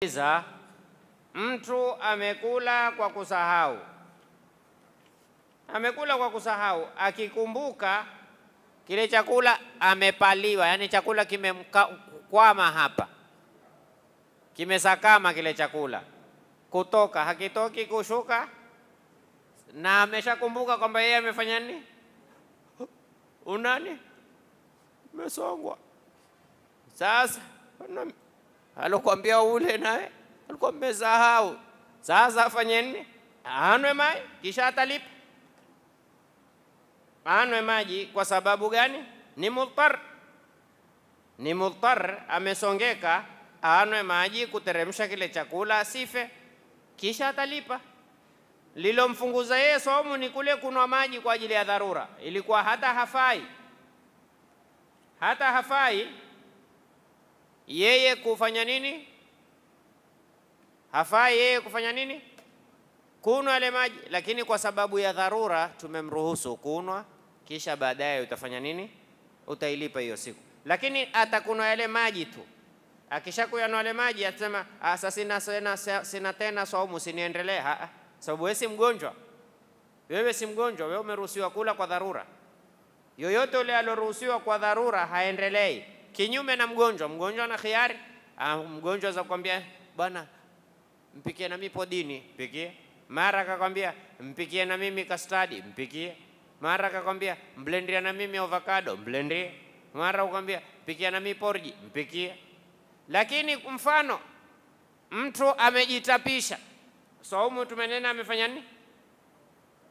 Iza, mtu amekula kwa kusahau, amekula kwa kusahau, akikumbuka kile chakula amepaliwa, yani chakula kimekwama hapa, kimesakama kile chakula kutoka, hakitoki kushuka, na ameshakumbuka kwamba yeye amefanya nini, unani mesongwa sasa alokuambia ule naye alikuwa mmesahau. Sasa afanye nini? Anwe maji kisha atalipa. Anwe maji kwa sababu gani? Ni mudhar, ni mudhar, amesongeka, anwe maji kuteremsha kile chakula asife, kisha atalipa. Lilomfunguza yeye somu ni kule kunwa maji kwa ajili ya dharura, ilikuwa hata hafai, hata hafai yeye kufanya nini? Hafai yeye kufanya nini? Kunwa yale maji, lakini kwa sababu ya dharura tumemruhusu kunwa, kisha baadaye utafanya nini? Utailipa hiyo siku, lakini atakunwa yale maji tu. Akishakuyanwa yale maji atasema ah, sasa sina, sina, sina tena saumu, siniendelee. Sababu wewe si mgonjwa, wewe si mgonjwa, wewe umeruhusiwa kula kwa dharura. Yoyote ule aloruhusiwa kwa dharura haendelei. Kinyume na mgonjwa, mgonjwa na khiari. Ah, mgonjwa za kwambia bwana, mpikie na mimi podini, mpikie. Mara akakwambia mpikie na mimi kastadi, mpikie. Mara akakwambia mblendia na mimi avocado, mblendie. Mara ukwambia pikia na mimi porji, mpikie. Lakini mfano mtu amejitapisha saumu, so, tumenena amefanya nini?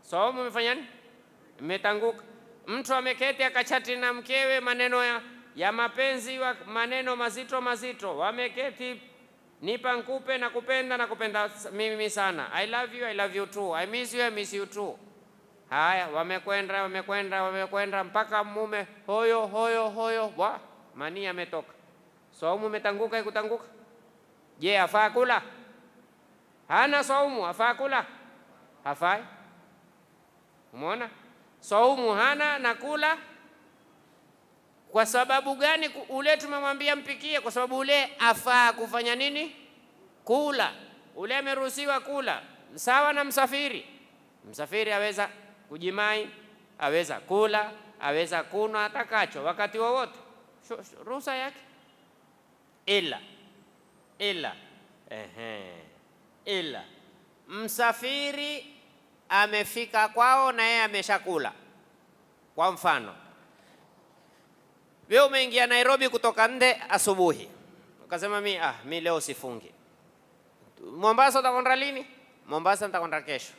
Saumu so, amefanya nini? Imetanguka. Mtu ameketi akachati na mkewe maneno ya ya mapenzi wa maneno mazito mazito, wameketi nipa nkupe na kupenda na kupenda mimi sana, I love you, I love you too, I miss you, I miss you too. Haya, wamekwenda wamekwenda wamekwenda mpaka mume hoyo hoyo hoyo, wa mani ametoka, saumu umetanguka ikutanguka. Je, afaa kula? Hana saumu, afaa kula? Hafai. Umeona, saumu hana na kula kwa sababu gani ule tumemwambia mpikie? Kwa sababu ule afaa kufanya nini? Kula. Ule ameruhusiwa kula, sawa na msafiri. Msafiri aweza kujimai, aweza kula, aweza kunwa atakacho wakati wowote, wa ruhusa yake, ila ila ehe, ila msafiri amefika kwao na yeye ameshakula, kwa mfano wewe umeingia Nairobi kutoka nde asubuhi, ukasema mi, ah, mi leo sifungi. Mombasa utakwenda lini? Mombasa nitakwenda kesho.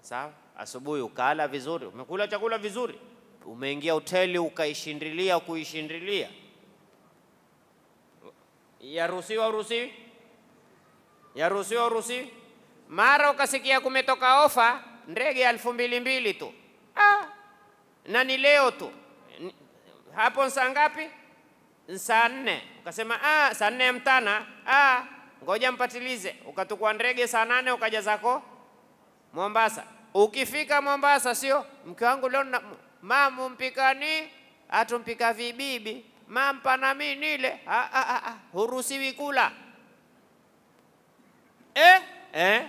Sawa, asubuhi ukala vizuri, umekula chakula vizuri, umeingia hoteli ukaishindilia kuishindilia, yaruhusiwa uruhusiwi? Yaruhusiwa uruhusiwi? Mara ukasikia kumetoka ofa ndege elfu mbili mbili tu ah, na ni leo tu hapo saa ngapi? Saa nne. Ukasema ah, saa nne ya mtana, ah, ngoja mpatilize. Ukatukua ndege saa nane ukaja zako Mombasa. Ukifika Mombasa, sio mke wangu leo mamu mpikani atumpika vibibi mampa na mimi nile, ah, ah, ah, ah, huruhusiwi kula eh, eh.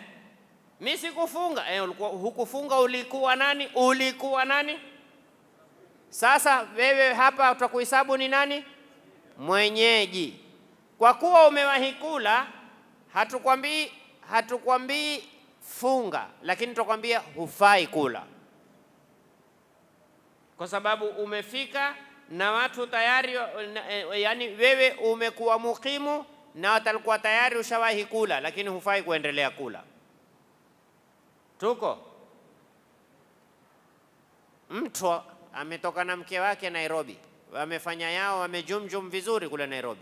Mi sikufunga eh, ulikuwa, hukufunga ulikuwa nani? Ulikuwa nani? Sasa wewe hapa utakuhesabu ni nani? Mwenyeji. Kwa kuwa umewahi kula, hatukwambii hatukwambii funga, lakini tutakwambia hufai kula, kwa sababu umefika na watu tayari, eh, yani wewe umekuwa mukimu na watalikuwa tayari ushawahi kula, lakini hufai kuendelea kula. Tuko mtu ametoka na mke wake Nairobi, wamefanya yao, wamejumjum vizuri kule Nairobi.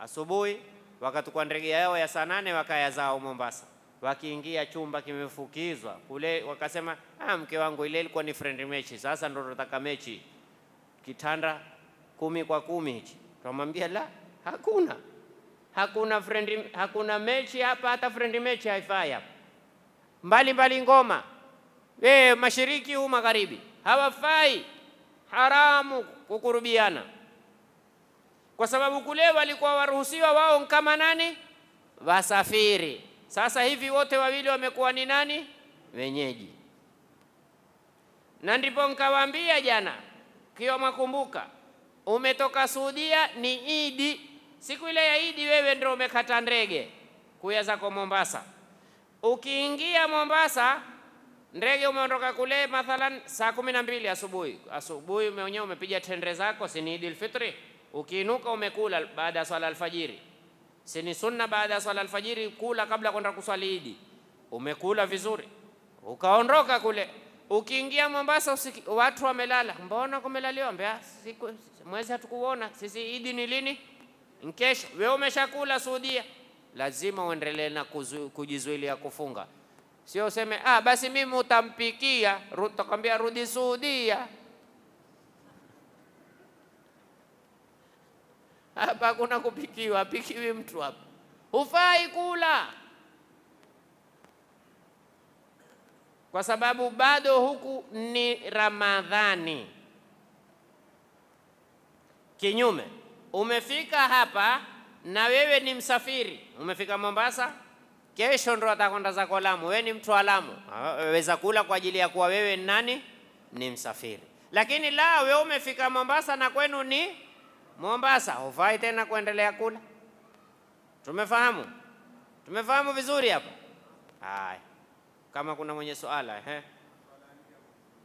Asubuhi wakatukua ndege yao ya saa nane wakaya zao Mombasa, wakiingia chumba kimefukizwa kule, wakasema ah, mke wangu, ile ilikuwa ni friend mechi, sasa ndo tunataka mechi, kitanda kumi kwa kumi hichi. Tukamwambia la, hakuna hakuna friend, hakuna mechi hapa, hata friend mechi haifai hapa, mbali mbali ngoma, eh, mashiriki huu magharibi hawafai, haramu kukurubiana, kwa sababu kule walikuwa waruhusiwa wao kama nani, wasafiri. Sasa hivi wote wawili wamekuwa ni nani, wenyeji. Na ndipo nkawaambia jana, kiwa mwakumbuka, umetoka Saudia ni Idi, siku ile ya Idi wewe ndio umekata ndege kuya zako Mombasa. Ukiingia Mombasa Ndege umeondoka kule mathalan saa kumi na mbili asubuhi, asubuhi mwenyewe umepiga tendre zako, si ni Fitri? Ukiinuka umekula baada ya swala alfajiri, si ni sunna baada ya swala alfajiri kula kabla kwenda kuswali Idi? Umekula vizuri, ukaondoka kule, ukiingia Mombasa usiki, watu wamelala, mbona kumelaliwa? Mbea siku mwezi hatukuona sisi, Idi ni lini? Nkesho. Wewe umeshakula Saudia, lazima uendelee na kujizuilia kufunga. Sio useme ah, basi mimi utampikia, utakwambia rudi Saudia. Hapa hakuna kupikiwa, apikiwi mtu hapa, hufai kula kwa sababu bado huku ni Ramadhani. Kinyume, umefika hapa na wewe ni msafiri, umefika Mombasa Kesho ndo atakwenda zako Lamu. Wewe ni mtu wa Lamu, ah, weza kula kwa ajili ya kuwa wewe ni nani? Ni msafiri. Lakini la wewe umefika Mombasa na kwenu ni Mombasa, hufai tena kuendelea kula. Tumefahamu? Tumefahamu vizuri hapa. Haya, kama kuna mwenye suala eh?